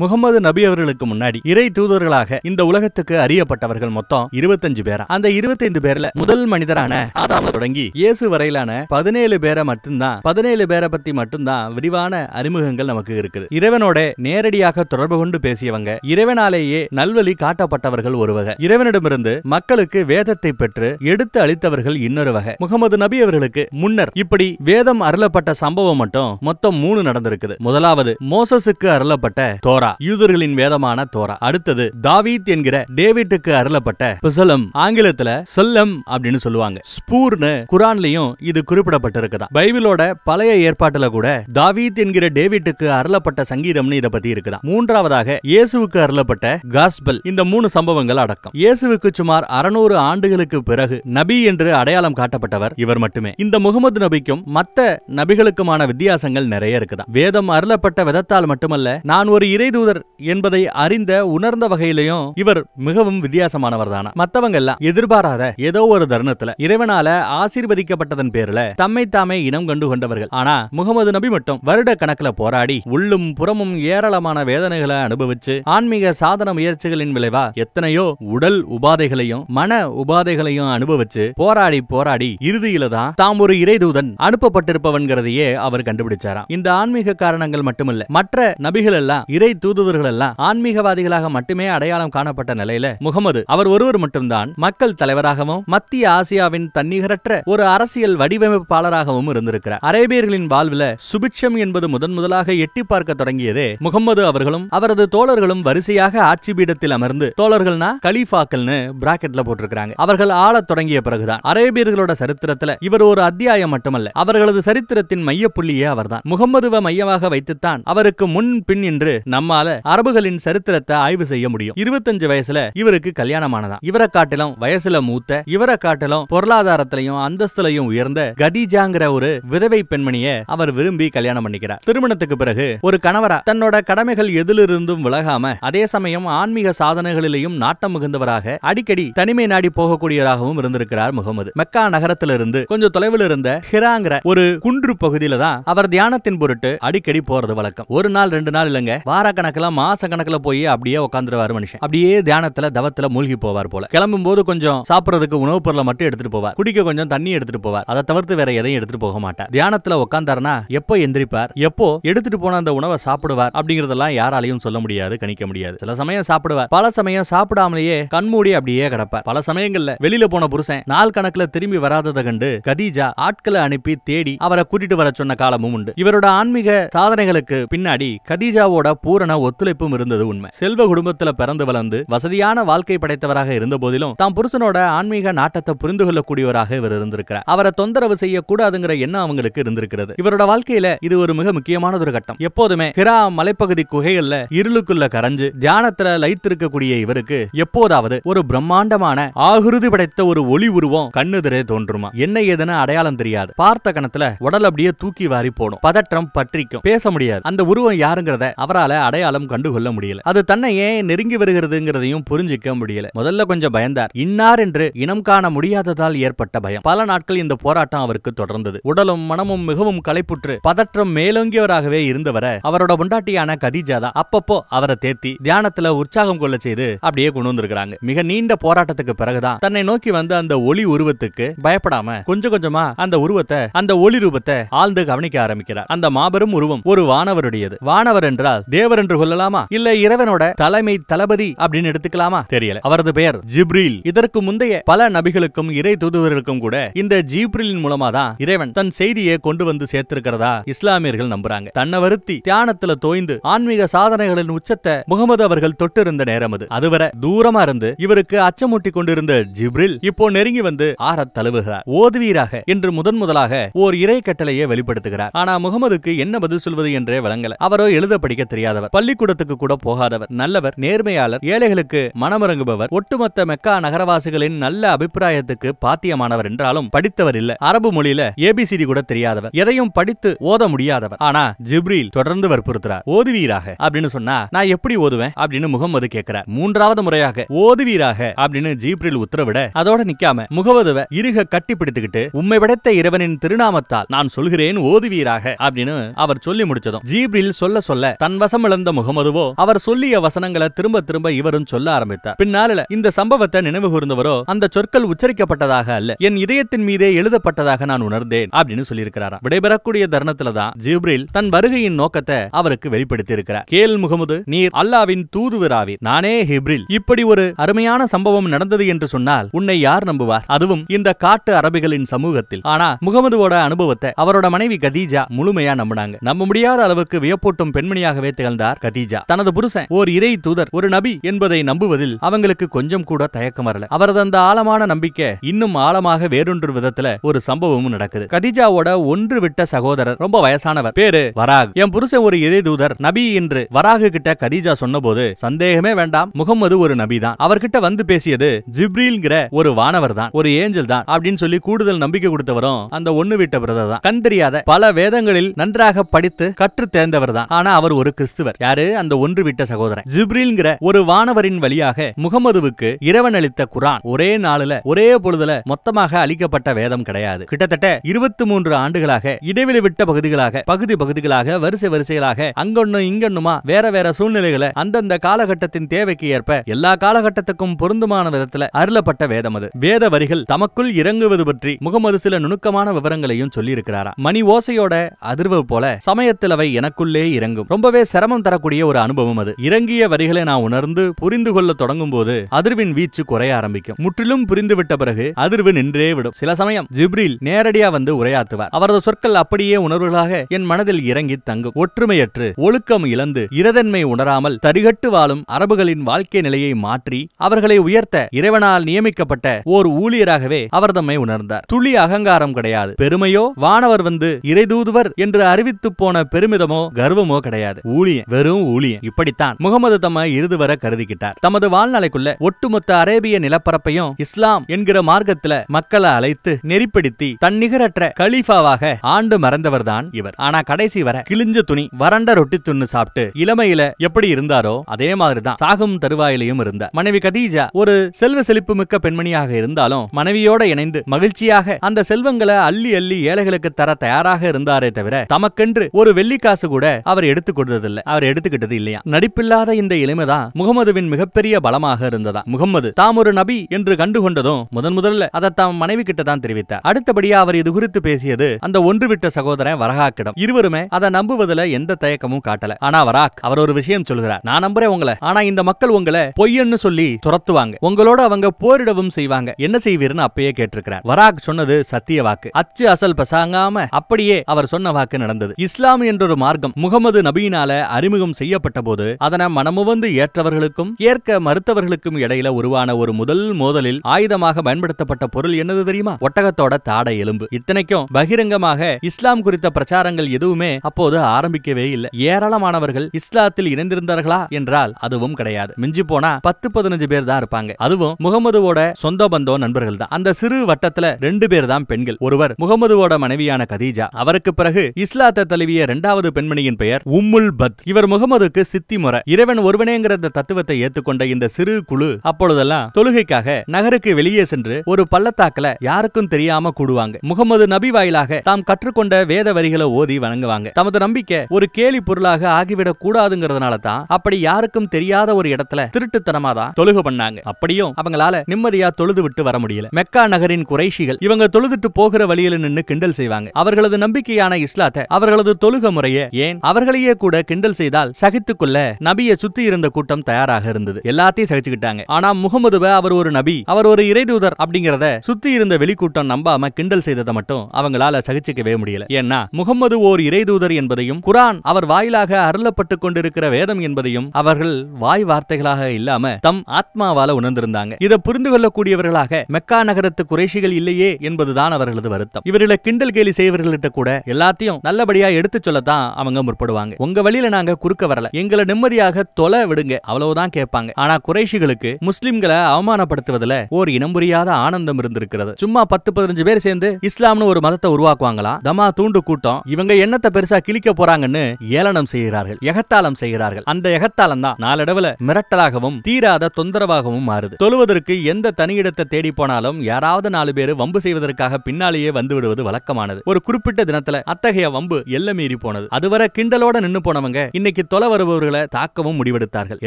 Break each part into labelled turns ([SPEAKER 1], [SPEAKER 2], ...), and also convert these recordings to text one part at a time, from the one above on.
[SPEAKER 1] முகமது நபி அவர்களுக்கு முன்னாடி இறை தூதர்களாக இந்த உலகத்துக்கு அறியப்பட்டவர்கள் மொத்தம் இருபத்தஞ்சு பேரா அந்த இருபத்தைந்து பேர்ல முதல் மனிதரான ஆதாம தொடங்கி இயேசு வரையிலான பதினேழு பேரை மட்டும்தான் பதினேழு பேரை பத்தி மட்டும்தான் விரிவான அறிமுகங்கள் நமக்கு இருக்குது இறைவனோட நேரடியாக தொடர்பு கொண்டு பேசியவங்க இறைவனாலேயே நல்வழி காட்டப்பட்டவர்கள் ஒரு வகை இறைவனிடமிருந்து மக்களுக்கு வேதத்தை பெற்று எடுத்து அளித்தவர்கள் இன்னொரு வகை முகமது நபி அவர்களுக்கு முன்னர் இப்படி வேதம் அருளப்பட்ட சம்பவம் மட்டும் மொத்தம் மூணு நடந்திருக்குது முதலாவது மோசஸுக்கு அருளப்பட்ட தோரா தோரா யூதர்களின் வேதமான தோரா அடுத்தது தாவீத் என்கிற டேவிட்டுக்கு அருளப்பட்ட பிசலம் ஆங்கிலத்துல சொல்லம் அப்படின்னு சொல்லுவாங்க ஸ்பூர்னு குரான்லயும் இது குறிப்பிடப்பட்டிருக்குதான் பைபிளோட பழைய ஏற்பாட்டுல கூட தாவீத் என்கிற டேவிட்டுக்கு அருளப்பட்ட சங்கீதம்னு இதை பத்தி இருக்குதான் மூன்றாவதாக இயேசுவுக்கு அருளப்பட்ட காஸ்பல் இந்த மூணு சம்பவங்கள் அடக்கம் இயேசுவுக்கு சுமார் அறுநூறு ஆண்டுகளுக்கு பிறகு நபி என்று அடையாளம் காட்டப்பட்டவர் இவர் மட்டுமே இந்த முகமது நபிக்கும் மத்த நபிகளுக்குமான வித்தியாசங்கள் நிறைய இருக்குதான் வேதம் அருளப்பட்ட விதத்தால் மட்டுமல்ல நான் ஒரு இறை தூதர் என்பதை அறிந்த உணர்ந்த வகையிலையும் இவர் மிகவும் வித்தியாசமானவர் தானா மத்தவங்க எல்லாம் எதிர்பாராத ஏதோ ஒரு தருணத்துல இறைவனால ஆசீர்வதிக்கப்பட்டதன் பேர்ல தம்மை தாமே இனம் கண்டு கொண்டவர்கள் ஆனா முகமது நபி மட்டும் வருட கணக்குல போராடி உள்ளும் புறமும் ஏராளமான வேதனைகளை அனுபவிச்சு ஆன்மீக சாதன முயற்சிகளின் விளைவா எத்தனையோ உடல் உபாதைகளையும் மன உபாதைகளையும் அனுபவிச்சு போராடி போராடி இறுதியில தான் தாம் ஒரு இறைதூதன் அனுப்பப்பட்டிருப்பவன்கிறதையே அவர் கண்டுபிடிச்சாராம் இந்த ஆன்மீக காரணங்கள் மட்டுமல்ல மற்ற நபிகள் எல்லாம் இறை தூதுவர்கள் எல்லாம் ஆன்மீகவாதிகளாக மட்டுமே அடையாளம் காணப்பட்ட நிலையில முகமது அவர் ஒருவர் மட்டும்தான் மக்கள் தலைவராகவும் மத்திய ஆசியாவின் தன்னிகரற்ற ஒரு அரசியல் வடிவமைப்பாளராகவும் இருந்திருக்கிறார் அரேபியர்களின் வாழ்வில் சுபிட்சம் என்பது முதன் முதலாக எட்டி பார்க்க தொடங்கியதே முகமது அவர்களும் அவரது தோழர்களும் வரிசையாக ஆட்சி பீடத்தில் அமர்ந்து தோழர்கள்னா கலீஃபாக்கள்னு பிராக்கெட்ல போட்டிருக்கிறாங்க அவர்கள் ஆளத் தொடங்கிய பிறகுதான் அரேபியர்களோட சரித்திரத்துல இவர் ஒரு அத்தியாயம் மட்டுமல்ல அவர்களது சரித்திரத்தின் மையப்புள்ளியே அவர்தான் முகமதுவை மையமாக வைத்துத்தான் அவருக்கு முன் பின் என்று நம்ம நம்மால அரபுகளின் சரித்திரத்தை ஆய்வு செய்ய முடியும் இருபத்தஞ்சு வயசுல இவருக்கு கல்யாணமானதா இவரை காட்டிலும் வயசுல மூத்த இவரை காட்டிலும் பொருளாதாரத்திலையும் அந்தஸ்துலையும் உயர்ந்த கதீஜாங்கிற ஒரு விதவை பெண்மணிய அவர் விரும்பி கல்யாணம் பண்ணிக்கிறார் திருமணத்துக்கு பிறகு ஒரு கணவரா தன்னோட கடமைகள் எதிலிருந்தும் விலகாம அதே சமயம் ஆன்மீக சாதனைகளிலேயும் நாட்டம் மிகுந்தவராக அடிக்கடி தனிமை நாடி போகக்கூடியவராகவும் இருந்திருக்கிறார் முகமது மெக்கா நகரத்திலிருந்து கொஞ்சம் தொலைவில் இருந்த ஹிராங்கிற ஒரு குன்று பகுதியில தான் அவர் தியானத்தின் பொருட்டு அடிக்கடி போறது வழக்கம் ஒரு நாள் ரெண்டு நாள் இல்லங்க வார வாரக்கணக்கில் மாச கணக்கில் போய் அப்படியே உட்காந்துருவாரு மனுஷன் அப்படியே தியானத்துல தவத்துல மூழ்கி போவார் போல கிளம்பும் போது கொஞ்சம் சாப்பிட்றதுக்கு உணவுப் பொருளை மட்டும் எடுத்துட்டு போவார் குடிக்க கொஞ்சம் தண்ணி எடுத்துட்டு போவார் அதை தவிர்த்து வேற எதையும் எடுத்துட்டு போக மாட்டார் தியானத்துல உட்காந்தாருனா எப்போ எந்திரிப்பார் எப்போ எடுத்துட்டு போன அந்த உணவை சாப்பிடுவார் அப்படிங்கறதெல்லாம் யாராலையும் சொல்ல முடியாது கணிக்க முடியாது சில சமயம் சாப்பிடுவார் பல சமயம் சாப்பிடாமலேயே கண்மூடி அப்படியே கிடப்பார் பல சமயங்கள்ல வெளியில போன புருஷன் நாள் கணக்குல திரும்பி வராததை கண்டு கதீஜா ஆட்களை அனுப்பி தேடி அவரை கூட்டிட்டு வர சொன்ன காலமும் உண்டு இவரோட ஆன்மீக சாதனைகளுக்கு பின்னாடி கதீஜாவோட பூரண பூரண ஒத்துழைப்பும் இருந்தது உண்மை செல்வ குடும்பத்துல பிறந்து வளர்ந்து வசதியான வாழ்க்கை படைத்தவராக இருந்த போதிலும் தாம் புருஷனோட ஆன்மீக நாட்டத்தை புரிந்து கொள்ளக்கூடியவராக இவர் இருந்திருக்கிறார் அவரை தொந்தரவு செய்யக்கூடாதுங்கிற எண்ணம் அவங்களுக்கு இருந்திருக்கிறது இவரோட வாழ்க்கையில இது ஒரு மிக முக்கியமான ஒரு கட்டம் எப்போதுமே கிரா மலைப்பகுதி குகைகள்ல இருளுக்குள்ள கரைஞ்சு தியானத்துல லைத்திருக்கக்கூடிய இவருக்கு எப்போதாவது ஒரு பிரம்மாண்டமான ஆகுருதி படைத்த ஒரு ஒளி உருவம் கண்ணுதிரே தோன்றுமா என்ன ஏதுன்னு அடையாளம் தெரியாது பார்த்த கணத்துல உடல் அப்படியே தூக்கி வாரி போடும் பதற்றம் பற்றிக்கும் பேச முடியாது அந்த உருவம் யாருங்கிறத அவரால் அடை அடையாளம் கண்டுகொள்ள முடியல அது தன்னையே நெருங்கி வருகிறதுங்கிறதையும் புரிஞ்சிக்க முடியல முதல்ல கொஞ்சம் பயந்தார் இன்னார் என்று இனம் காண முடியாததால் ஏற்பட்ட பயம் பல நாட்கள் இந்த போராட்டம் அவருக்கு தொடர்ந்தது உடலும் மனமும் மிகவும் களைப்புற்று பதற்றம் மேலோங்கியவராகவே இருந்தவர அவரோட பொண்டாட்டியான கதீஜா அப்பப்போ அவரை தேத்தி தியானத்துல உற்சாகம் கொள்ள செய்து அப்படியே கொண்டு வந்திருக்கிறாங்க மிக நீண்ட போராட்டத்துக்கு பிறகுதான் தன்னை நோக்கி வந்த அந்த ஒளி உருவத்துக்கு பயப்படாம கொஞ்சம் கொஞ்சமா அந்த உருவத்தை அந்த ஒளி ரூபத்தை ஆழ்ந்து கவனிக்க ஆரம்பிக்கிறார் அந்த மாபெரும் உருவம் ஒரு வானவருடையது வானவர் என்றால் தேவரன் என்று கொள்ளலாமா இல்ல இறைவனோட தலைமை தளபதி அப்படின்னு எடுத்துக்கலாமா தெரியல அவரது பெயர் ஜிப்ரில் இதற்கு முந்தைய பல நபிகளுக்கும் இறை தூதுவர்களுக்கும் கூட இந்த ஜிப்ரிலின் மூலமா தான் இறைவன் தன் செய்தியை கொண்டு வந்து சேர்த்திருக்கிறதா இஸ்லாமியர்கள் நம்புறாங்க தன்னை வருத்தி தியானத்துல தோய்ந்து ஆன்மீக சாதனைகளின் உச்சத்தை முகமது அவர்கள் தொட்டிருந்த நேரம் அது அதுவரை தூரமா இருந்து இவருக்கு அச்சமூட்டி கொண்டிருந்த ஜிப்ரில் இப்போ நெருங்கி வந்து ஆற தழுவுகிறார் ஓதுவீராக என்று முதன் முதலாக ஓர் இறை கட்டளையை வெளிப்படுத்துகிறார் ஆனா முகமதுக்கு என்ன பதில் சொல்வது என்றே விளங்கல அவரோ எழுத படிக்க தெரியாதவர் பள்ளிக்கூடத்துக்கு கூட போகாதவர் நல்லவர் நேர்மையாளர் ஏழைகளுக்கு மனமிறங்குபவர் ஒட்டுமொத்த மெக்கா நகரவாசிகளின் நல்ல அபிப்பிராயத்துக்கு பாத்தியமானவர் என்றாலும் படித்தவர் இல்ல அரபு மொழியில ஏபிசிடி கூட தெரியாதவர் எதையும் படித்து ஓத முடியாதவர் ஆனா ஜிப்ரில் தொடர்ந்து வற்புறுத்துறார் ஓதுவீராக அப்படின்னு சொன்னா நான் எப்படி ஓதுவேன் அப்படின்னு முகமது கேட்கிறார் மூன்றாவது முறையாக ஓதுவீராக அப்படின்னு ஜிப்ரில் உத்தரவிட அதோட நிக்காம முகமதுவ இருக கட்டி பிடித்துக்கிட்டு உண்மை படைத்த இறைவனின் திருநாமத்தால் நான் சொல்கிறேன் ஓதுவீராக அப்படின்னு அவர் சொல்லி முடிச்சதும் ஜிப்ரில் சொல்ல சொல்ல தன் வசம் இழந்த இருந்த முகமதுவோ அவர் சொல்லிய வசனங்களை திரும்ப திரும்ப இவரும் சொல்ல ஆரம்பித்தார் பின்னால இந்த சம்பவத்தை நினைவு கூர்ந்தவரோ அந்த சொற்கள் உச்சரிக்கப்பட்டதாக அல்ல என் இதயத்தின் மீதே எழுதப்பட்டதாக நான் உணர்ந்தேன் அப்படின்னு சொல்லியிருக்கிறாராம் விடைபெறக்கூடிய தருணத்துல தான் ஜிப்ரில் தன் வருகையின் நோக்கத்தை அவருக்கு வெளிப்படுத்தி இருக்கிறார் கேல் முகமது நீர் அல்லாவின் தூதுவராவீர் நானே ஹிப்ரில் இப்படி ஒரு அருமையான சம்பவம் நடந்தது என்று சொன்னால் உன்னை யார் நம்புவார் அதுவும் இந்த காட்டு அரபிகளின் சமூகத்தில் ஆனா முகமதுவோட அனுபவத்தை அவரோட மனைவி கதீஜா முழுமையா நம்பினாங்க நம்ப முடியாத அளவுக்கு வியப்பூட்டும் பெண்மணியாகவே திகழ்ந்தார் இருந்தார் கதீஜா தனது புருஷன் ஓர் இறை தூதர் ஒரு நபி என்பதை நம்புவதில் அவங்களுக்கு கொஞ்சம் கூட தயக்கம் வரல அவரது அந்த ஆழமான நம்பிக்கை இன்னும் ஆழமாக வேறொன்று விதத்துல ஒரு சம்பவமும் நடக்குது கதீஜாவோட ஒன்று விட்ட சகோதரர் ரொம்ப வயசானவர் பேரு வராக் என் புருஷன் ஒரு இறை தூதர் நபி என்று வராகு கிட்ட கதீஜா சொன்னபோது சந்தேகமே வேண்டாம் முகமது ஒரு நபி தான் அவர்கிட்ட வந்து பேசியது ஜிப்ரீல்ங்கிற ஒரு வானவர் தான் ஒரு ஏஞ்சல் தான் அப்படின்னு சொல்லி கூடுதல் நம்பிக்கை கொடுத்தவரும் அந்த ஒண்ணு விட்ட பிரதர் தான் கண் தெரியாத பல வேதங்களில் நன்றாக படித்து கற்று தேர்ந்தவர் தான் ஆனா அவர் ஒரு கிறிஸ்துவர் சகோதரர் யாரு அந்த ஒன்று விட்ட சகோதரன் ஜிப்ரில்ங்கிற ஒரு வானவரின் வழியாக முகமதுவுக்கு இறைவன் அளித்த குரான் ஒரே நாளுல ஒரே பொழுதுல மொத்தமாக அளிக்கப்பட்ட வேதம் கிடையாது கிட்டத்தட்ட இருபத்தி மூன்று ஆண்டுகளாக இடைவெளி விட்ட பகுதிகளாக பகுதி பகுதிகளாக வரிசை வரிசைகளாக அங்கொன்னும் இங்கொன்னுமா வேற வேற சூழ்நிலைகளை அந்தந்த காலகட்டத்தின் தேவைக்கு ஏற்ப எல்லா காலகட்டத்துக்கும் பொருந்துமான விதத்துல அருளப்பட்ட வேதம் அது வேத வரிகள் தமக்குள் இறங்குவது பற்றி முகமது சில நுணுக்கமான விவரங்களையும் சொல்லி இருக்கிறாரா மணி ஓசையோட அதிர்வு போல சமயத்தில் அவை எனக்குள்ளே இறங்கும் ரொம்பவே சிரமம் தரக்கூடிய ஒரு அனுபவம் அது இறங்கிய வரிகளை நான் உணர்ந்து புரிந்து கொள்ள தொடங்கும் போது அதிர்வின் வீச்சு குறைய ஆரம்பிக்கும் முற்றிலும் புரிந்துவிட்ட பிறகு அதிர்வு நின்றே விடும் சில சமயம் ஜிப்ரில் நேரடியா வந்து உரையாற்றுவார் அவரது சொற்கள் அப்படியே உணர்வுகளாக என் மனதில் இறங்கி தங்கும் ஒற்றுமையற்று ஒழுக்கம் இழந்து இரதன்மை உணராமல் தரிகட்டு வாழும் அரபுகளின் வாழ்க்கை நிலையை மாற்றி அவர்களை உயர்த்த இறைவனால் நியமிக்கப்பட்ட ஓர் ஊழியராகவே அவர் தம்மை உணர்ந்தார் துளி அகங்காரம் கிடையாது பெருமையோ வானவர் வந்து இறைதூதுவர் என்று அறிவித்து போன பெருமிதமோ கர்வமோ கிடையாது ஊழியன் வெறும் ஊழியன் இப்படித்தான் முகமது தம்மை இறுதுவர கருதிக்கிட்டார் தமது வாழ்நாளைக்குள்ள ஒட்டுமொத்த அரேபிய நிலப்பரப்பையும் இஸ்லாம் என்கிற மார்க்கத்துல மக்களை அழைத்து நெறிப்படுத்தி தன்னிகரற்ற கலீஃபாவாக ஆண்டு மறந்தவர் தான் இவர் ஆனா கடைசி வர கிழிஞ்ச துணி வறண்ட ரொட்டி துண்ணு சாப்பிட்டு இளமையில எப்படி இருந்தாரோ அதே மாதிரிதான் சாகும் தருவாயிலையும் இருந்த மனைவி கதீஜா ஒரு செல்வ செழிப்பு மிக்க பெண்மணியாக இருந்தாலும் மனைவியோட இணைந்து மகிழ்ச்சியாக அந்த செல்வங்களை அள்ளி அள்ளி ஏழைகளுக்கு தர தயாராக இருந்தாரே தவிர தமக்கென்று ஒரு வெள்ளிக்காசு கூட அவர் எடுத்துக் கொடுத்ததில்லை அவர் எடுத்துக்கிட்டது இல்லையா நடிப்பில்லாத இந்த இளமைதான் முகமதுவின் மிகப்பெரிய பலமாக இருந்ததா முகமது தாம் ஒரு நபி என்று கண்டுகொண்டதும் முதன் முதல்ல அதை தாம் மனைவி கிட்ட தான் தெரிவித்தார் அடுத்தபடியா அவர் இது குறித்து பேசியது அந்த ஒன்று விட்ட சகோதரன் வரகாக்கிடம் இருவருமே அதை நம்புவதில் எந்த தயக்கமும் காட்டல ஆனா வராக் அவர் ஒரு விஷயம் சொல்கிறார் நான் நம்புறேன் உங்களை ஆனா இந்த மக்கள் உங்களை பொய்யன்னு சொல்லி துரத்துவாங்க உங்களோட அவங்க போரிடவும் செய்வாங்க என்ன செய்வீர்னு அப்பயே கேட்டிருக்கிறார் வராக் சொன்னது சத்திய வாக்கு அச்சு அசல் பசாங்காம அப்படியே அவர் சொன்ன வாக்கு நடந்தது இஸ்லாம் என்ற ஒரு மார்க்கம் முகமது நபியினால அறிமுக அறிமுகம் செய்யப்பட்டபோது அதனை மனமுவந்து ஏற்றவர்களுக்கும் ஏற்க மறுத்தவர்களுக்கும் இடையில உருவான ஒரு முதல் மோதலில் ஆயுதமாக பயன்படுத்தப்பட்ட பொருள் என்னது தெரியுமா ஒட்டகத்தோட தாடை எலும்பு இத்தனைக்கும் பகிரங்கமாக இஸ்லாம் குறித்த பிரச்சாரங்கள் எதுவுமே அப்போது ஆரம்பிக்கவே இல்லை ஏராளமானவர்கள் இஸ்லாத்தில் இணைந்திருந்தார்களா என்றால் அதுவும் கிடையாது மிஞ்சி போனா பத்து பதினஞ்சு பேர் தான் இருப்பாங்க அதுவும் முகமதுவோட சொந்த பந்தோ நண்பர்கள் தான் அந்த சிறு வட்டத்துல ரெண்டு பேர் தான் பெண்கள் ஒருவர் முகமதுவோட மனைவியான கதீஜா அவருக்கு பிறகு இஸ்லாத்தை தழுவிய இரண்டாவது பெண்மணியின் பெயர் உம்முல் பத் இவர் இவர் முகமதுக்கு சித்தி முறை இறைவன் ஒருவனேங்கிற தத்துவத்தை ஏத்துக்கொண்ட இந்த சிறு குழு அப்பொழுதெல்லாம் தொழுகைக்காக நகருக்கு வெளியே சென்று ஒரு பள்ளத்தாக்கல யாருக்கும் தெரியாம கூடுவாங்க முகமது நபி வாயிலாக தாம் கற்றுக்கொண்ட வேத வரிகளை ஓதி வணங்குவாங்க தமது நம்பிக்கை ஒரு கேலி பொருளாக ஆகிவிடக் கூடாதுங்கிறதுனால தான் அப்படி யாருக்கும் தெரியாத ஒரு இடத்துல திருட்டுத்தனமா தான் தொழுகு பண்ணாங்க அப்படியும் அவங்களால நிம்மதியா தொழுது விட்டு வர முடியல மெக்கா நகரின் குறைஷிகள் இவங்க தொழுதுட்டு போகிற வழியில நின்று கிண்டல் செய்வாங்க அவர்களது நம்பிக்கையான இஸ்லாத்தை அவர்களது தொழுக முறையை ஏன் அவர்களையே கூட கிண்டல் செய்த செய்தால் சகித்துக்கொள்ள நபியை சுத்தி இருந்த கூட்டம் தயாராக இருந்தது எல்லாத்தையும் சகிச்சுக்கிட்டாங்க ஆனா முகமதுவை அவர் ஒரு நபி அவர் ஒரு இறைதூதர் அப்படிங்கறத சுத்தி இருந்த வெளிக்கூட்டம் நம்பாம கிண்டல் செய்ததை மட்டும் அவங்களால சகிச்சுக்கவே முடியல ஏன்னா முகமது ஓர் இறைதூதர் என்பதையும் குரான் அவர் வாயிலாக அருளப்பட்டு கொண்டிருக்கிற வேதம் என்பதையும் அவர்கள் வாய் வார்த்தைகளாக இல்லாம தம் ஆத்மாவால உணர்ந்திருந்தாங்க இதை புரிந்து கொள்ளக்கூடியவர்களாக மெக்கா நகரத்து குறைஷிகள் இல்லையே என்பதுதான் அவர்களது வருத்தம் இவர்களை கிண்டல் கேலி செய்வர்கள்ட்ட கூட எல்லாத்தையும் நல்லபடியா எடுத்து சொல்லத்தான் அவங்க முற்படுவாங்க உங்க வழியில நாங்க குறுக்க வரல எங்களை நிம்மதியாக தொலை விடுங்க அவ்வளவுதான் கேட்பாங்க ஆனா குறைஷிகளுக்கு முஸ்லிம்களை அவமானப்படுத்துவதில் ஓர் இனம் புரியாத ஆனந்தம் இருந்திருக்கிறது சும்மா பத்து பதினஞ்சு பேர் சேர்ந்து இஸ்லாம்னு ஒரு மதத்தை உருவாக்குவாங்களா தமா தூண்டு கூட்டம் இவங்க எண்ணத்தை பெருசா கிழிக்க போறாங்கன்னு ஏளனம் செய்கிறார்கள் எகத்தாளம் செய்கிறார்கள் அந்த எகத்தாளம் தான் நாளடவுல மிரட்டலாகவும் தீராத தொந்தரவாகவும் மாறுது தொழுவதற்கு எந்த தனியிடத்தை தேடி போனாலும் யாராவது நாலு பேர் வம்பு செய்வதற்காக பின்னாலேயே வந்து விடுவது வழக்கமானது ஒரு குறிப்பிட்ட தினத்துல அத்தகைய வம்பு எல்லை மீறி போனது அதுவரை கிண்டலோட நின்னு போனவங்க இன்னைக்கு தொலை வருபவர்களை தாக்கவும் முடிவெடுத்தார்கள்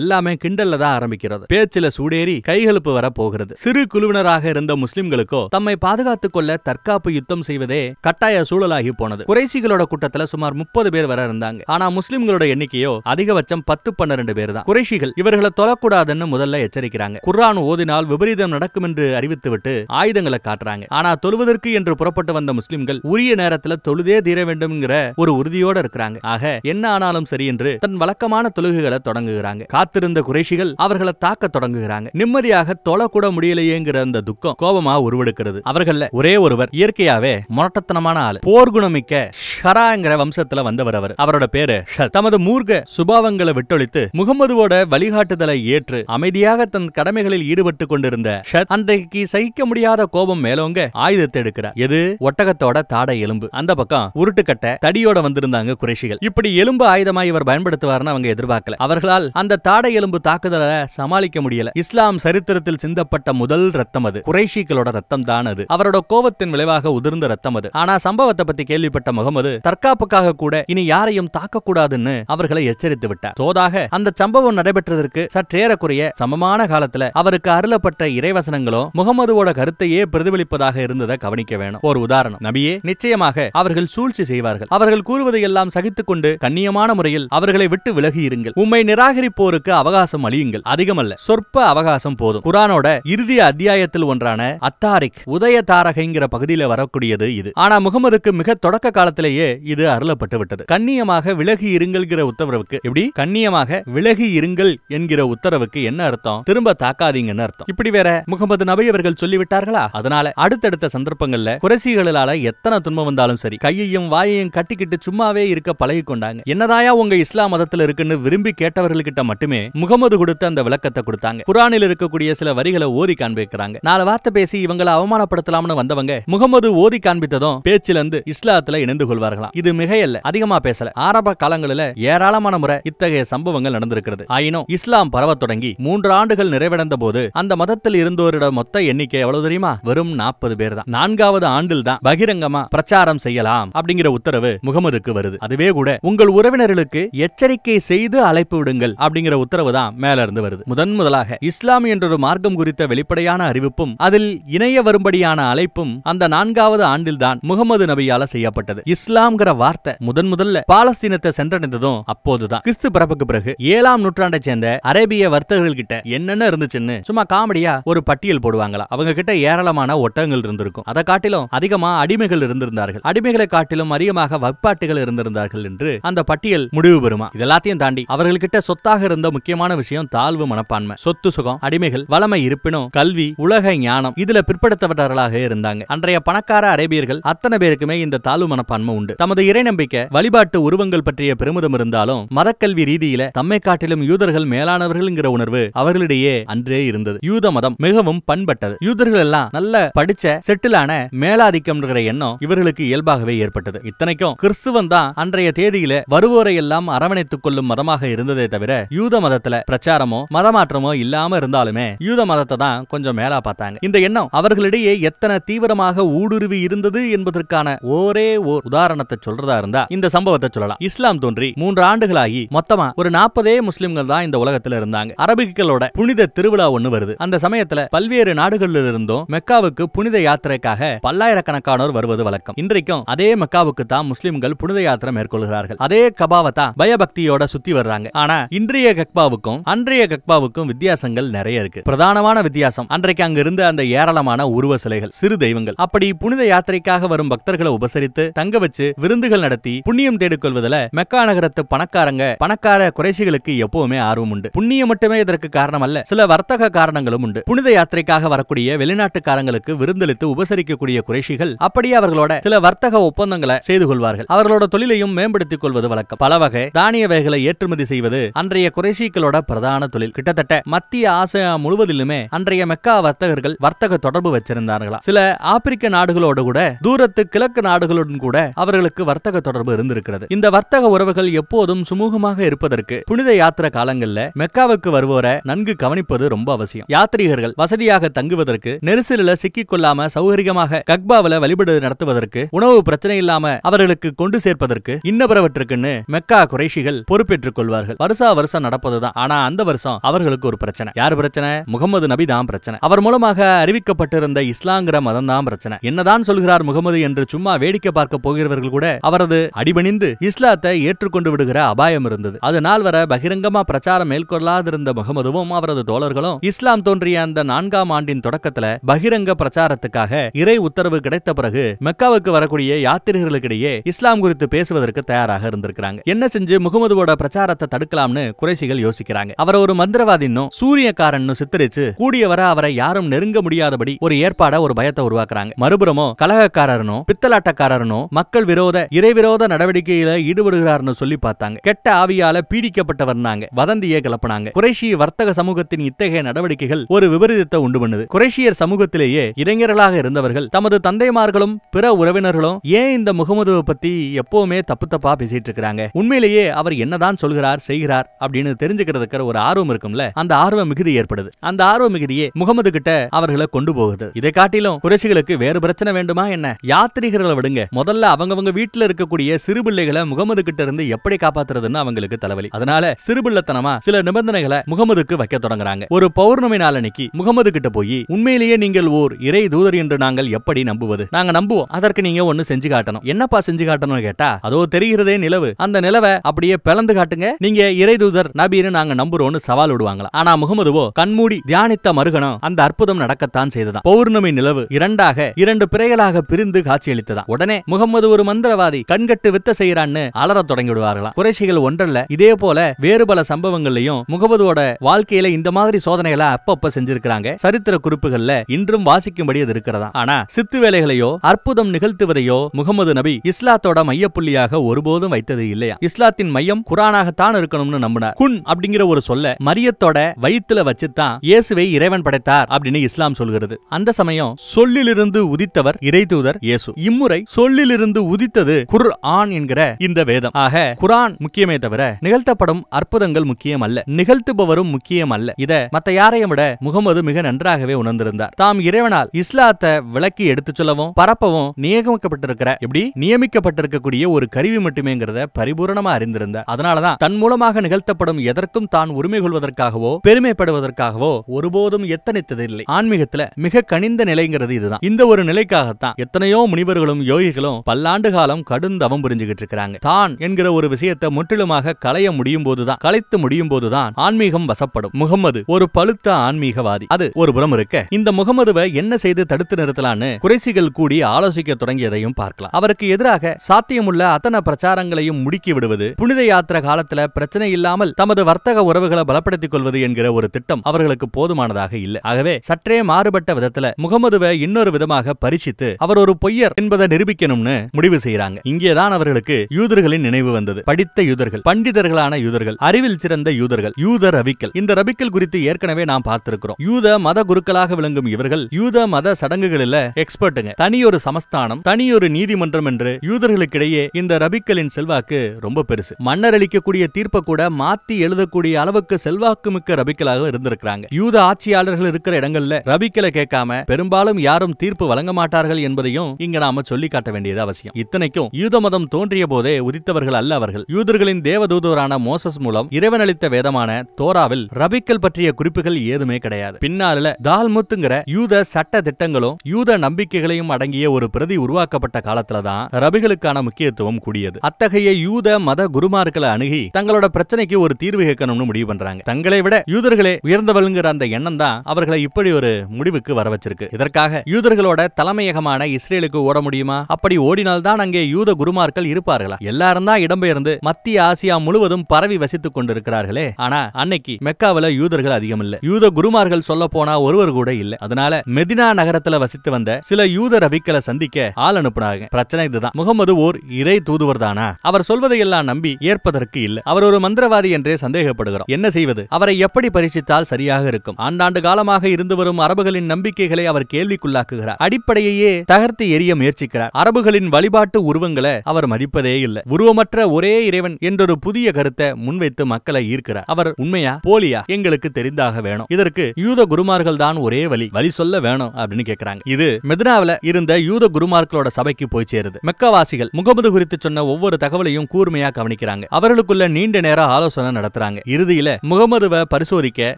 [SPEAKER 1] எல்லாமே கிண்டல்ல தான் ஆரம்பிக்கிறது பேச்சில சூடேறி கைகழுப்பு வர போகிறது சிறு குழுவினராக இருந்த முஸ்லிம்களுக்கோ தம்மை பாதுகாத்துக் கொள்ள தற்காப்பு யுத்தம் செய்வதே கட்டாய சூழலாகி போனது குறைசிகளோட கூட்டத்துல சுமார் முப்பது பேர் வர இருந்தாங்க ஆனா முஸ்லிம்களோட எண்ணிக்கையோ அதிகபட்சம் பத்து பன்னிரண்டு பேர் தான் குறைசிகள் இவர்களை தொலைக்கூடாதுன்னு முதல்ல எச்சரிக்கிறாங்க குர்ரான் ஓதினால் விபரீதம் நடக்கும் என்று அறிவித்துவிட்டு ஆயுதங்களை காட்டுறாங்க ஆனா தொழுவதற்கு என்று புறப்பட்டு வந்த முஸ்லிம்கள் உரிய நேரத்துல தொழுதே தீர வேண்டும்ங்கிற ஒரு உறுதியோட இருக்கிறாங்க ஆக என்ன ஆனாலும் சரி என்று என்று தன் வழக்கமான தொழுகுகளை தொடங்குகிறாங்க காத்திருந்த குறைஷிகள் அவர்களை தாக்க தொடங்குகிறாங்க நிம்மதியாக தொழக்கூட முடியலையேங்கிற அந்த துக்கம் கோபமா உருவெடுக்கிறது அவர்கள் ஒரே ஒருவர் இயற்கையாவே முரட்டத்தனமான ஆள் போர்குணமிக்க ஷராங்கிற வம்சத்துல வந்தவர் அவர் அவரோட பேரு தமது மூர்க்க சுபாவங்களை விட்டொழித்து முகமதுவோட வழிகாட்டுதலை ஏற்று அமைதியாக தன் கடமைகளில் ஈடுபட்டுக் கொண்டிருந்த அன்றைக்கு சகிக்க முடியாத கோபம் மேலோங்க ஆயுதத்தை எடுக்கிறார் எது ஒட்டகத்தோட தாடை எலும்பு அந்த பக்கம் உருட்டுக்கட்ட தடியோட வந்திருந்தாங்க குறைஷிகள் இப்படி எலும்பு ஆயுதமாய் இவர் பயன்படுத்துவார்னு அவங்க எதிர்பார்க்கல அவர்களால் அந்த தாடை எலும்பு தாக்குதலை சமாளிக்க முடியல இஸ்லாம் சரித்திரத்தில் சிந்தப்பட்ட முதல் ரத்தம் அது குறைஷிகளோட ரத்தம் தான் அது அவரோட கோபத்தின் விளைவாக உதிர்ந்த ரத்தம் அது ஆனா சம்பவத்தை பத்தி கேள்விப்பட்ட முகமது தற்காப்புக்காக கூட இனி யாரையும் தாக்கக்கூடாதுன்னு அவர்களை எச்சரித்து விட்டார் தோதாக அந்த சம்பவம் நடைபெற்றதற்கு சற்றேறக்குறைய சமமான காலத்துல அவருக்கு அருளப்பட்ட இறைவசனங்களும் முகமதுவோட கருத்தையே பிரதிபலிப்பதாக இருந்ததை கவனிக்க வேணும் ஒரு உதாரணம் நபியே நிச்சயமாக அவர்கள் சூழ்ச்சி செய்வார்கள் அவர்கள் கூறுவதை எல்லாம் சகித்துக் கொண்டு கண்ணியமான முறையில் அவர் அவர்களை விட்டு விலகியிருங்கள் உம்மை நிராகரிப்போருக்கு அவகாசம் அழியுங்கள் அதிகமல்ல சொற்ப அவகாசம் போதும் குரானோட இறுதி அத்தியாயத்தில் ஒன்றான அத்தாரிக் உதய தாரகைங்கிற பகுதியில வரக்கூடியது இது ஆனா முகமதுக்கு மிக தொடக்க காலத்திலேயே இது அருளப்பட்டு விட்டது கண்ணியமாக விலகி இருங்கள்ங்கிற உத்தரவுக்கு எப்படி கண்ணியமாக விலகி இருங்கள் என்கிற உத்தரவுக்கு என்ன அர்த்தம் திரும்ப தாக்காதீங்கன்னு அர்த்தம் இப்படி வேற முகமது நபை அவர்கள் சொல்லிவிட்டார்களா அதனால அடுத்தடுத்த சந்தர்ப்பங்கள்ல குறைசிகளால எத்தனை துன்பம் வந்தாலும் சரி கையையும் வாயையும் கட்டிக்கிட்டு சும்மாவே இருக்க பழகி கொண்டாங்க என்னதாயா உங்க இஸ்லாம் இஸ்லாம் மதத்தில் இருக்குன்னு விரும்பி கேட்டவர்கள்கிட்ட மட்டுமே முகமது கொடுத்து அந்த விளக்கத்தை கொடுத்தாங்க குரானில் இருக்கக்கூடிய சில வரிகளை ஓதி காண்பிக்கிறாங்க நாலு வார்த்தை பேசி இவங்களை அவமானப்படுத்தலாம்னு வந்தவங்க முகமது ஓதி காண்பித்ததும் பேச்சில இருந்து இஸ்லாத்துல இணைந்து கொள்வார்களாம் இது மிகையல்ல அதிகமா பேசல ஆரம்ப காலங்களில் ஏராளமான முறை இத்தகைய சம்பவங்கள் நடந்திருக்கிறது ஆயினும் இஸ்லாம் பரவ தொடங்கி மூன்று ஆண்டுகள் நிறைவடைந்த போது அந்த மதத்தில் இருந்தோரிட மொத்த எண்ணிக்கை எவ்வளவு தெரியுமா வெறும் நாற்பது பேர் தான் நான்காவது ஆண்டில் தான் பகிரங்கமா பிரச்சாரம் செய்யலாம் அப்படிங்கிற உத்தரவு முகமதுக்கு வருது அதுவே கூட உங்கள் உறவினர்களுக்கு எச்சரிக்கை செய்து அழைப்பு விடுங்கள் அப்படிங்கிற உத்தரவு தான் மேல இருந்து வருது முதன் முதலாக இஸ்லாம் என்ற ஒரு மார்க்கம் குறித்த வெளிப்படையான அறிவிப்பும் அதில் இணைய வரும்படியான அழைப்பும் அந்த நான்காவது ஆண்டில்தான் முகமது நபியால செய்யப்பட்டது இஸ்லாம்ங்கிற வார்த்தை முதன் முதல்ல பாலஸ்தீனத்தை சென்றடைந்ததும் அப்போதுதான் கிறிஸ்து பிறப்புக்கு பிறகு ஏழாம் நூற்றாண்டை சேர்ந்த அரேபிய வர்த்தகர்கள் கிட்ட என்னென்ன இருந்துச்சுன்னு சும்மா காமெடியா ஒரு பட்டியல் போடுவாங்களா அவங்க கிட்ட ஏராளமான ஒட்டகங்கள் இருந்திருக்கும் அதை காட்டிலும் அதிகமா அடிமைகள் இருந்திருந்தார்கள் அடிமைகளை காட்டிலும் அதிகமாக வப்பாட்டுகள் இருந்திருந்தார்கள் என்று அந்த பட்டியல் முடிவு பெறும் வருமா இதெல்லாத்தையும் தாண்டி அவர்கள்கிட்ட சொத்தாக இருந்த முக்கியமான விஷயம் தாழ்வு மனப்பான்மை சொத்து சுகம் அடிமைகள் வளமை இருப்பினும் கல்வி உலக ஞானம் இதுல பிற்படுத்தப்பட்டவர்களாக இருந்தாங்க அன்றைய பணக்கார அரேபியர்கள் அத்தனை பேருக்குமே இந்த தாழ்வு மனப்பான்மை உண்டு தமது இறை நம்பிக்கை வழிபாட்டு உருவங்கள் பற்றிய பெருமிதம் இருந்தாலும் மதக்கல்வி ரீதியில தம்மை காட்டிலும் யூதர்கள் மேலானவர்கள் உணர்வு அவர்களிடையே அன்றே இருந்தது யூத மதம் மிகவும் பண்பட்டது யூதர்கள் எல்லாம் நல்ல படிச்ச செட்டிலான மேலாதிக்கம் எண்ணம் இவர்களுக்கு இயல்பாகவே ஏற்பட்டது இத்தனைக்கும் கிறிஸ்துவன் தான் அன்றைய தேதியில வருவோரை எல்லாம் அற அரவணைத்துக் கொள்ளும் மதமாக இருந்ததே தவிர யூத மதத்துல பிரச்சாரமோ மதமாற்றமோ இல்லாம இருந்தாலுமே யூத மதத்தை தான் கொஞ்சம் மேலா பார்த்தாங்க இந்த எண்ணம் அவர்களிடையே எத்தனை தீவிரமாக ஊடுருவி இருந்தது என்பதற்கான ஒரே ஓர் உதாரணத்தை சொல்றதா இருந்தா இந்த சம்பவத்தை சொல்லலாம் இஸ்லாம் தோன்றி மூன்று ஆண்டுகளாகி மொத்தமா ஒரு நாற்பதே முஸ்லிம்கள் தான் இந்த உலகத்துல இருந்தாங்க அரபிகளோட புனித திருவிழா ஒண்ணு வருது அந்த சமயத்துல பல்வேறு நாடுகளில் இருந்தும் மெக்காவுக்கு புனித யாத்திரைக்காக பல்லாயிரக்கணக்கானோர் வருவது வழக்கம் இன்றைக்கும் அதே மெக்காவுக்கு தான் முஸ்லிம்கள் புனித யாத்திரை மேற்கொள்கிறார்கள் அதே கபாவை தான் பயபக்தியோட சுத்தி வர்றாங்க ஆனா இன்றைய கக்பாவுக்கும் அன்றைய கக்பாவுக்கும் வித்தியாசங்கள் நிறைய இருக்கு பிரதானமான வித்தியாசம் அன்றைக்கு அங்க இருந்த அந்த ஏராளமான உருவ சிலைகள் சிறு தெய்வங்கள் அப்படி புனித யாத்திரைக்காக வரும் பக்தர்களை உபசரித்து தங்க வச்சு விருந்துகள் நடத்தி புண்ணியம் தேடிக்கொள்வதில் மெக்கா நகரத்து பணக்காரங்க பணக்கார குறைசிகளுக்கு எப்பவுமே ஆர்வம் உண்டு புண்ணியம் மட்டுமே இதற்கு காரணம் அல்ல சில வர்த்தக காரணங்களும் உண்டு புனித யாத்திரைக்காக வரக்கூடிய வெளிநாட்டுக்காரங்களுக்கு விருந்தளித்து உபசரிக்கக்கூடிய குறைசிகள் அப்படியே அவர்களோட சில வர்த்தக ஒப்பந்தங்களை செய்து கொள்வார்கள் அவர்களோட தொழிலையும் மேம்படுத்திக் கொள்வது வழக்கம் பல வகை தானிய வகைகளை ஏற்றுமதி செய்வது அன்றைய குறைஷிகளோட பிரதான தொழில் கிட்டத்தட்ட மத்திய ஆசியா முழுவதிலுமே அன்றைய மெக்கா வர்த்தகர்கள் வர்த்தக தொடர்பு வச்சிருந்தார்களா சில ஆப்பிரிக்க நாடுகளோடு கூட தூரத்து கிழக்கு நாடுகளுடன் கூட அவர்களுக்கு வர்த்தக தொடர்பு இருந்திருக்கிறது இந்த வர்த்தக உறவுகள் எப்போதும் சுமூகமாக இருப்பதற்கு புனித யாத்திரை காலங்களில் மெக்காவுக்கு வருவோரை நன்கு கவனிப்பது ரொம்ப அவசியம் யாத்ரீகர்கள் வசதியாக தங்குவதற்கு நெரிசலில் சிக்கிக் கொள்ளாம சௌகரியமாக கக்பாவில் வழிபடு நடத்துவதற்கு உணவு பிரச்சனை இல்லாம அவர்களுக்கு கொண்டு சேர்ப்பதற்கு இன்னபிறவற்றுக்குன்னு மெக்கா குறை குறைஷிகள் பொறுப்பேற்றுக் கொள்வார்கள் வருஷா வருஷம் நடப்பதுதான் ஆனா அந்த வருஷம் அவர்களுக்கு ஒரு பிரச்சனை யார் பிரச்சனை முகமது நபி தான் பிரச்சனை அவர் மூலமாக அறிவிக்கப்பட்டிருந்த இஸ்லாங்கிற மதம் தான் பிரச்சனை என்னதான் சொல்கிறார் முகமது என்று சும்மா வேடிக்கை பார்க்க போகிறவர்கள் கூட அவரது அடிபணிந்து இஸ்லாத்தை ஏற்றுக்கொண்டு விடுகிற அபாயம் இருந்தது அது நாள் வர பகிரங்கமா பிரச்சாரம் மேற்கொள்ளாதிருந்த முகமதுவும் அவரது தோழர்களும் இஸ்லாம் தோன்றிய அந்த நான்காம் ஆண்டின் தொடக்கத்துல பகிரங்க பிரச்சாரத்துக்காக இறை உத்தரவு கிடைத்த பிறகு மெக்காவுக்கு வரக்கூடிய யாத்திரிகளுக்கிடையே இஸ்லாம் குறித்து பேசுவதற்கு தயாராக இருந்திருக்கிறாங்க என்ன செஞ்சு முகமதுவோட பிரச்சாரத்தை தடுக்கலாம்னு குறைசிகள் யோசிக்கிறாங்க அவரை ஒரு மந்திரவாதின்னு சூரியக்காரன் சித்தரிச்சு கூடியவர அவரை யாரும் நெருங்க முடியாதபடி ஒரு ஏற்பாட ஒரு பயத்தை உருவாக்குறாங்க மறுபுறமோ கலகக்காரனும் பித்தலாட்டக்காரனும் மக்கள் விரோத இறைவிரோத நடவடிக்கையில ஈடுபடுகிறார்னு சொல்லி பார்த்தாங்க கெட்ட ஆவியால பீடிக்கப்பட்டவர்னாங்க வதந்தியை கலப்பினாங்க குறைஷி வர்த்தக சமூகத்தின் இத்தகைய நடவடிக்கைகள் ஒரு விபரீதத்தை உண்டு பண்ணுது குறைஷியர் சமூகத்திலேயே இளைஞர்களாக இருந்தவர்கள் தமது தந்தைமார்களும் பிற உறவினர்களும் ஏன் இந்த முகமதுவை பத்தி எப்பவுமே தப்பு தப்பா பேசிட்டு இருக்கிறாங்க உண்மையிலேயே அவர் என்னதான் சொல்கிறார் செய்கிறார் அப்படின்னு தெரிஞ்சுக்கிறதுக்கு ஒரு ஆர்வம் இருக்கும்ல அந்த ஆர்வ மிகுதி ஏற்படுது அந்த ஆர்வ மிகுதியே முகமது கிட்ட அவர்களை கொண்டு போகுது இதை காட்டிலும் குறைசிகளுக்கு வேறு பிரச்சனை வேண்டுமா என்ன யாத்திரிகர்களை விடுங்க முதல்ல அவங்கவங்க வீட்டுல இருக்கக்கூடிய சிறு பிள்ளைகளை முகமது கிட்ட இருந்து எப்படி காப்பாத்துறதுன்னு அவங்களுக்கு தலைவலி அதனால சிறுபிள்ளத்தனமா சில நிபந்தனைகளை முகமதுக்கு வைக்க தொடங்குறாங்க ஒரு பௌர்ணமி நாளன்னைக்கு முகமது கிட்ட போய் உண்மையிலேயே நீங்கள் ஓர் இறை தூதர் என்று நாங்கள் எப்படி நம்புவது நாங்க நம்புவோம் அதற்கு நீங்க ஒண்ணு செஞ்சு காட்டணும் என்னப்பா செஞ்சு காட்டணும் கேட்டா அதோ தெரிகிறதே நிலவு அந்த நிலவை அப்படியே பிளந்து காட்டுங்க நீங்க இறைதூதர் நபீன்னு நாங்க நம்புறோம்னு சவால் விடுவாங்களா ஆனா முகமதுவோ கண்மூடி தியானித்த மருகணம் அந்த அற்புதம் நடக்கத்தான் செய்ததா பௌர்ணமி நிலவு இரண்டாக இரண்டு பிறைகளாக பிரிந்து காட்சியளித்ததான் உடனே முகமது ஒரு மந்திரவாதி கண்கட்டு வித்த செய்யறான்னு அலற தொடங்கி விடுவார்களாம் குறைசிகள் ஒன்றல்ல இதே போல வேறு பல சம்பவங்கள்லயும் முகமதுவோட வாழ்க்கையில இந்த மாதிரி சோதனைகளை அப்பப்ப செஞ்சிருக்கிறாங்க சரித்திர குறிப்புகள்ல இன்றும் வாசிக்கும்படி அது இருக்கிறதா ஆனா சித்து வேலைகளையோ அற்புதம் நிகழ்த்துவதையோ முகமது நபி இஸ்லாத்தோட மையப்புள்ளியாக ஒருபோதும் வைத்தது இல்லையா இஸ்லாத்தின் உலகத்தின் மையம் குரானாகத்தான் இருக்கணும்னு நம்பினார் குன் அப்படிங்கிற ஒரு சொல்ல மரியத்தோட வயிற்றுல வச்சுதான் இயேசுவை இறைவன் படைத்தார் அப்படின்னு இஸ்லாம் சொல்கிறது அந்த சமயம் சொல்லிலிருந்து உதித்தவர் இறை தூதர் இயேசு இம்முறை சொல்லிலிருந்து உதித்தது குர் ஆன் என்கிற இந்த வேதம் ஆக குரான் முக்கியமே தவிர நிகழ்த்தப்படும் அற்புதங்கள் முக்கியம் அல்ல நிகழ்த்துபவரும் முக்கியம் அல்ல இத மத்த யாரையும் விட முகமது மிக நன்றாகவே உணர்ந்திருந்தார் தாம் இறைவனால் இஸ்லாத்தை விளக்கி எடுத்துச் சொல்லவும் பரப்பவும் நியமிக்கப்பட்டிருக்கிற எப்படி நியமிக்கப்பட்டிருக்கக்கூடிய ஒரு கருவி மட்டுமேங்கிறத பரிபூரணமா அறிந்து இருந்திருந்தார் அதனாலதான் தன் மூலமாக நிகழ்த்தப்படும் எதற்கும் தான் உரிமை கொள்வதற்காகவோ பெருமைப்படுவதற்காகவோ ஒருபோதும் எத்தனைத்ததில்லை ஆன்மீகத்துல மிக கனிந்த நிலைங்கிறது இதுதான் இந்த ஒரு நிலைக்காகத்தான் எத்தனையோ முனிவர்களும் யோகிகளும் பல்லாண்டு காலம் கடும் தவம் புரிஞ்சுகிட்டு இருக்கிறாங்க தான் என்கிற ஒரு விஷயத்தை முற்றிலுமாக களைய முடியும் போதுதான் களைத்து முடியும் போதுதான் ஆன்மீகம் வசப்படும் முகமது ஒரு பழுத்த ஆன்மீகவாதி அது ஒரு புறம் இருக்க இந்த முகமதுவை என்ன செய்து தடுத்து நிறுத்தலான்னு குறைசிகள் கூடி ஆலோசிக்க தொடங்கியதையும் பார்க்கலாம் அவருக்கு எதிராக சாத்தியமுள்ள அத்தனை பிரச்சாரங்களையும் முடுக்கி விடுவது புனித யாத்திரை காலத்துல பிரச்சனை இல்லாமல் தமது வர்த்தக உறவுகளை பலப்படுத்திக் கொள்வது என்கிற ஒரு திட்டம் அவர்களுக்கு போதுமானதாக இல்லை ஆகவே சற்றே மாறுபட்ட விதத்துல முகமதுவை இன்னொரு விதமாக பரிசித்து அவர் ஒரு பொய்யர் என்பதை நிரூபிக்கணும்னு முடிவு செய்யறாங்க இங்கேதான் அவர்களுக்கு யூதர்களின் நினைவு வந்தது படித்த யூதர்கள் பண்டிதர்களான யூதர்கள் அறிவில் சிறந்த யூதர்கள் யூத ரபிக்கல் இந்த ரபிக்கள் குறித்து ஏற்கனவே நாம் பார்த்திருக்கிறோம் யூத மத குருக்களாக விளங்கும் இவர்கள் யூத மத சடங்குகளில் எக்ஸ்பர்ட்டுங்க தனியொரு சமஸ்தானம் தனியொரு நீதிமன்றம் என்று யூதர்களுக்கிடையே இந்த ரபிக்கலின் செல்வாக்கு ரொம்ப பெருசு அரசு மன்னர் அளிக்கக்கூடிய தீர்ப்பை கூட மாத்தி எழுதக்கூடிய அளவுக்கு செல்வாக்கு மிக்க ரபிக்கலாக இருந்திருக்கிறாங்க யூத ஆட்சியாளர்கள் இருக்கிற இடங்கள்ல ரபிக்கலை கேட்காம பெரும்பாலும் யாரும் தீர்ப்பு வழங்க மாட்டார்கள் என்பதையும் இங்க நாம சொல்லி காட்ட வேண்டியது அவசியம் இத்தனைக்கும் யூத மதம் தோன்றிய போதே உதித்தவர்கள் அல்ல அவர்கள் யூதர்களின் தேவதூதரான மோசஸ் மூலம் இறைவன் அளித்த வேதமான தோராவில் ரபிக்கல் பற்றிய குறிப்புகள் ஏதுமே கிடையாது பின்னால தால்முத்துங்கிற யூத சட்ட திட்டங்களும் யூத நம்பிக்கைகளையும் அடங்கிய ஒரு பிரதி உருவாக்கப்பட்ட காலத்துலதான் ரபிகளுக்கான முக்கியத்துவம் கூடியது அத்தகைய யூத மத குருமார்களை அணுகி தங்களோட பிரச்சனைக்கு ஒரு தீர்வு கேட்கணும்னு முடிவு பண்றாங்க தங்களை விட யூதர்களே உயர்ந்தவளுங்கிற அந்த எண்ணம் தான் அவர்களை இப்படி ஒரு முடிவுக்கு வர வச்சிருக்கு இதற்காக யூதர்களோட தலைமையகமான இஸ்ரேலுக்கு ஓட முடியுமா அப்படி ஓடினால்தான் அங்கே யூத குருமார்கள் இருப்பார்களா எல்லாரும் தான் இடம்பெயர்ந்து மத்திய ஆசியா முழுவதும் பரவி வசித்துக் கொண்டிருக்கிறார்களே ஆனா அன்னைக்கு மெக்காவில யூதர்கள் அதிகம் இல்ல யூத குருமார்கள் சொல்ல போனா ஒருவர் கூட இல்ல அதனால மெதினா நகரத்துல வசித்து வந்த சில யூத ரவிக்களை சந்திக்க ஆள் அனுப்புனாங்க பிரச்சனை இதுதான் முகமது ஓர் இறை தூதுவர் தானா அவர் எல்லாம் நம்பி கேள்வி ஏற்பதற்கு இல்லை அவர் ஒரு மந்திரவாதி என்றே சந்தேகப்படுகிறார் என்ன செய்வது அவரை எப்படி பரிசித்தால் சரியாக இருக்கும் ஆண்டாண்டு காலமாக இருந்து வரும் அரபுகளின் நம்பிக்கைகளை அவர் கேள்விக்குள்ளாக்குகிறார் அடிப்படையே தகர்த்து எரிய முயற்சிக்கிறார் அரபுகளின் வழிபாட்டு உருவங்களை அவர் மதிப்பதே இல்லை உருவமற்ற ஒரே இறைவன் என்றொரு புதிய கருத்தை முன்வைத்து மக்களை ஈர்க்கிறார் அவர் உண்மையா போலியா எங்களுக்கு தெரிந்தாக வேணும் இதற்கு யூத குருமார்கள் தான் ஒரே வழி வழி சொல்ல வேணும் அப்படின்னு கேட்கிறாங்க இது மெதினாவில இருந்த யூத குருமார்களோட சபைக்கு போய் சேருது மெக்கவாசிகள் முகமது குறித்து சொன்ன ஒவ்வொரு தகவலையும் கூர்மையா கவனி ஆரம்பிக்கிறாங்க அவர்களுக்குள்ள நீண்ட நேர ஆலோசனை நடத்துறாங்க இறுதியில முகமதுவை பரிசோதிக்க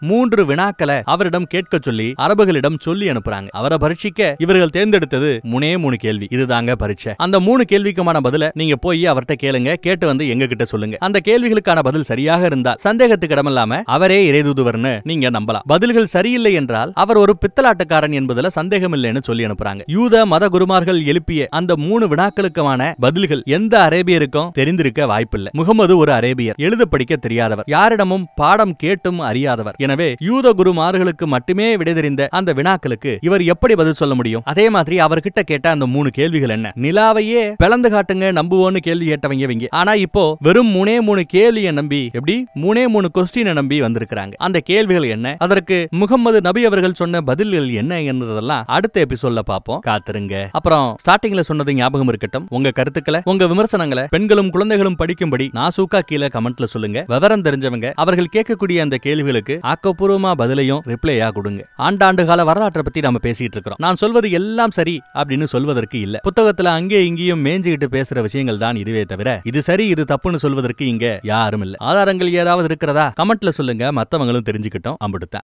[SPEAKER 1] மூன்று வினாக்களை அவரிடம் கேட்க சொல்லி அரபுகளிடம் சொல்லி அனுப்புறாங்க அவரை பரீட்சிக்க இவர்கள் தேர்ந்தெடுத்தது முனே மூணு கேள்வி இதுதாங்க பரீட்சை அந்த மூணு கேள்விக்குமான பதில நீங்க போய் அவர்கிட்ட கேளுங்க கேட்டு வந்து எங்க கிட்ட சொல்லுங்க அந்த கேள்விகளுக்கான பதில் சரியாக இருந்தா சந்தேகத்துக்கு இடமில்லாம அவரே இறைதூதுவர்னு நீங்க நம்பலாம் பதில்கள் சரியில்லை என்றால் அவர் ஒரு பித்தலாட்டக்காரன் என்பதுல சந்தேகம் இல்லைன்னு சொல்லி அனுப்புறாங்க யூத மத குருமார்கள் எழுப்பிய அந்த மூணு வினாக்களுக்குமான பதில்கள் எந்த அரேபியருக்கும் தெரிந்திருக்க வாய்ப்பில்லை முகமது ஒரு அரேபியர் எழுத படிக்க தெரியாதவர் யாரிடமும் பாடம் கேட்டும் அறியாதவர் எனவே யூத குருமார்களுக்கு மட்டுமே விடை தெரிந்த அந்த வினாக்களுக்கு இவர் எப்படி பதில் சொல்ல முடியும் அதே மாதிரி அவர்கிட்ட கேட்ட அந்த மூணு கேள்விகள் என்ன நிலாவையே பிளந்து காட்டுங்க நம்புவோன்னு கேள்வி கேட்டவங்க இவங்க ஆனா இப்போ வெறும் மூணே மூணு கேள்வியை நம்பி எப்படி மூணே மூணு கொஸ்டினை நம்பி வந்திருக்கிறாங்க அந்த கேள்விகள் என்ன அதற்கு முகமது நபி அவர்கள் சொன்ன பதில்கள் என்ன என்பதெல்லாம் அடுத்த எபிசோட்ல பார்ப்போம் காத்திருங்க அப்புறம் ஸ்டார்டிங்ல சொன்னது ஞாபகம் இருக்கட்டும் உங்க கருத்துக்களை உங்க விமர்சனங்களை பெண்களும் குழந்தைகளும் படிக்கும்படி எப்படி நாசூக்கா கீழே கமெண்ட்ல சொல்லுங்க விவரம் தெரிஞ்சவங்க அவர்கள் கேட்கக்கூடிய அந்த கேள்விகளுக்கு ஆக்கப்பூர்வமா பதிலையும் ரிப்ளையா கொடுங்க ஆண்டாண்டு கால வரலாற்றை பத்தி நம்ம பேசிட்டு இருக்கிறோம் நான் சொல்வது எல்லாம் சரி அப்படின்னு சொல்வதற்கு இல்ல புத்தகத்துல அங்கே இங்கேயும் மேஞ்சுகிட்டு பேசுற விஷயங்கள் தான் இதுவே தவிர இது சரி இது தப்புன்னு சொல்வதற்கு இங்க யாரும் இல்ல ஆதாரங்கள் ஏதாவது இருக்கிறதா கமெண்ட்ல சொல்லுங்க மத்தவங்களும் தெரிஞ்சுக்கிட்டோம் அம்பிடுத்தான்